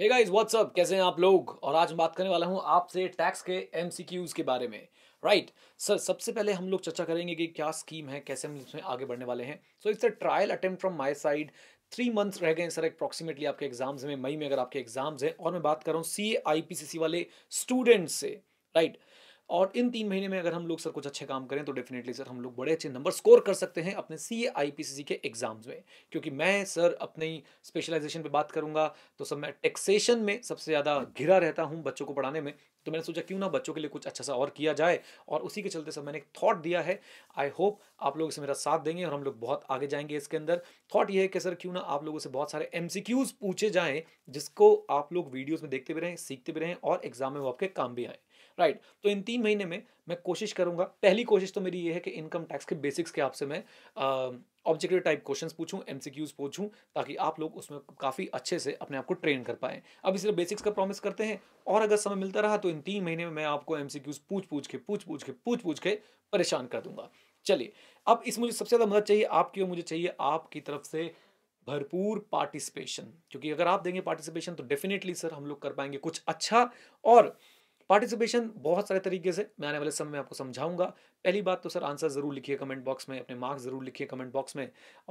Hey guys what's up कैसे हैं आप लोग और आज मैं बात करने वाला हूं आपसे टैक्स के एमसीक्यूज के बारे में राइट right. सर सबसे पहले हम लोग चर्चा करेंगे कि क्या स्कीम है कैसे हम इसमें आगे बढ़ने वाले हैं so it's a trial attempt from my side three months रह गए सर अप्रॉक्सीमेटली आपके एग्जाम्स में मई में अगर आपके एग्जाम्स हैं और मैं बात कर रहा हूँ सी वाले स्टूडेंट्स से राइट right. और इन तीन महीने में अगर हम लोग सर कुछ अच्छे काम करें तो डेफिनेटली सर हम लोग बड़े अच्छे नंबर स्कोर कर सकते हैं अपने सी ए आई पी सी सी के एग्जाम्स में क्योंकि मैं सर अपनी स्पेशलाइजेशन पे बात करूंगा तो सर मैं टैक्सेशन में सबसे ज़्यादा घिरा रहता हूँ बच्चों को पढ़ाने में तो मैंने सोचा क्यों ना बच्चों के लिए कुछ अच्छा सा और किया जाए और उसी के चलते सब मैंने एक थॉट दिया है आई होप आप लोग इसे मेरा साथ देंगे और हम लोग बहुत आगे जाएंगे इसके अंदर थॉट ये है कि सर क्यों ना आप लोगों से बहुत सारे एम पूछे जाएँ जिसको आप लोग वीडियोज़ में देखते भी रहें सीखते भी रहें और एग्जाम में वो आपके काम भी आए राइट right. तो इन तीन महीने में मैं कोशिश करूंगा पहली कोशिश तो मेरी ये है कि इनकम टैक्स के बेसिक्स के आपसे मैं ऑब्जेक्टिव टाइप क्वेश्चन पूछूँ एम पूछूँ ताकि आप लोग उसमें काफ़ी अच्छे से अपने आप को ट्रेन कर पाएँ अब इसलिए बेसिक्स का प्रॉमिस करते हैं और अगर समय मिलता रहा तो इन तीन महीने में मैं आपको एम पूछ पूछ के पूछ पूछ के पूछ पूछ के परेशान कर दूंगा चलिए अब इस मुझे सबसे ज़्यादा मदद चाहिए आपकी और मुझे चाहिए आपकी तरफ से भरपूर पार्टिसिपेशन क्योंकि अगर आप देंगे पार्टिसिपेशन तो डेफिनेटली सर हम लोग कर पाएंगे कुछ अच्छा और पार्टिसिपेशन बहुत सारे तरीके से मैं आने वाले समय में आपको समझाऊंगा पहली बात तो सर आंसर ज़रूर लिखिए कमेंट बॉक्स में अपने मार्क्स ज़रूर लिखिए कमेंट बॉक्स में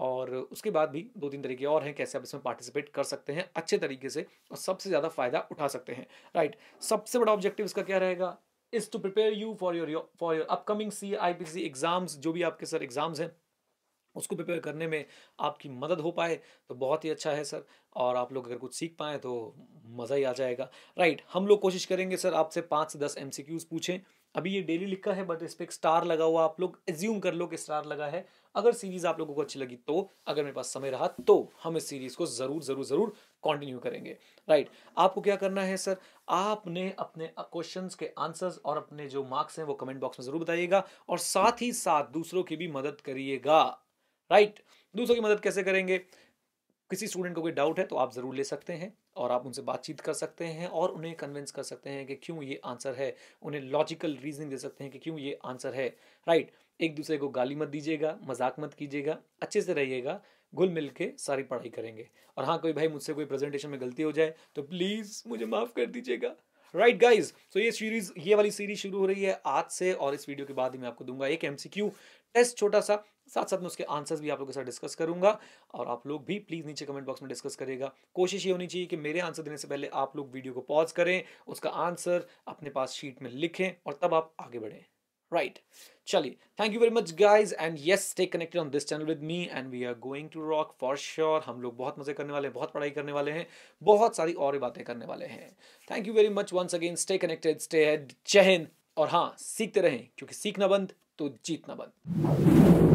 और उसके बाद भी दो तीन तरीके और हैं कैसे आप इसमें पार्टिसिपेट कर सकते हैं अच्छे तरीके से और सबसे ज़्यादा फ़ायदा उठा सकते हैं राइट सबसे बड़ा ऑब्जेक्टिव इसका क्या रहेगा is to prepare you for your for your upcoming C I exams जो भी आपके सर एग्ज़ाम्स हैं उसको प्रिपेयर करने में आपकी मदद हो पाए तो बहुत ही अच्छा है सर और आप लोग अगर कुछ सीख पाए तो मज़ा ही आ जाएगा राइट हम लोग कोशिश करेंगे सर आपसे पाँच से दस एम पूछें अभी ये डेली लिखा है बट इस पर एक स्टार लगा हुआ आप लोग एज्यूम कर लो कि स्टार लगा है अगर सीरीज़ आप लोगों को अच्छी लगी तो अगर मेरे पास समय रहा तो हम इस सीरीज़ को ज़रूर ज़रूर ज़रूर कंटिन्यू करेंगे राइट आपको क्या करना है सर आपने अपने क्वेश्चन के आंसर्स और अपने जो मार्क्स हैं वो कमेंट बॉक्स में ज़रूर बताइएगा और साथ ही साथ दूसरों की भी मदद करिएगा राइट दूसरों की मदद कैसे करेंगे किसी स्टूडेंट को कोई डाउट है तो आप ज़रूर ले सकते हैं और आप उनसे बातचीत कर सकते हैं और उन्हें कन्विंस कर सकते हैं कि क्यों ये आंसर है उन्हें लॉजिकल रीजनिंग दे सकते हैं कि क्यों ये आंसर है राइट right. एक दूसरे को गाली मत दीजिएगा मजाक मत कीजिएगा अच्छे से रहिएगा घुल मिल के सारी पढ़ाई करेंगे और हाँ कोई भाई मुझसे कोई प्रेजेंटेशन में गलती हो जाए तो प्लीज़ मुझे माफ़ कर दीजिएगा राइट गाइज तो ये सीरीज ये वाली सीरीज शुरू हो रही है आज से और इस वीडियो के बाद ही मैं आपको दूंगा एक एम टेस्ट छोटा सा साथ साथ मैं उसके आंसर्स भी आप लोगों के साथ डिस्कस करूंगा और आप लोग भी प्लीज़ नीचे कमेंट बॉक्स में डिस्कस करेगा कोशिश ये होनी चाहिए कि मेरे आंसर देने से पहले आप लोग वीडियो को पॉज करें उसका आंसर अपने पास शीट में लिखें और तब आप आगे बढ़ें राइट चलिए thank you very much guys and yes stay connected on this channel with me and we are going to rock for sure हम लोग बहुत मजे करने वाले हैं बहुत पढ़ाई करने वाले हैं बहुत सारी और बातें करने वाले हैं thank you very much once again stay connected stay head जय और हाँ सीखते रहें क्योंकि सीखना बंद तो जीतना बंद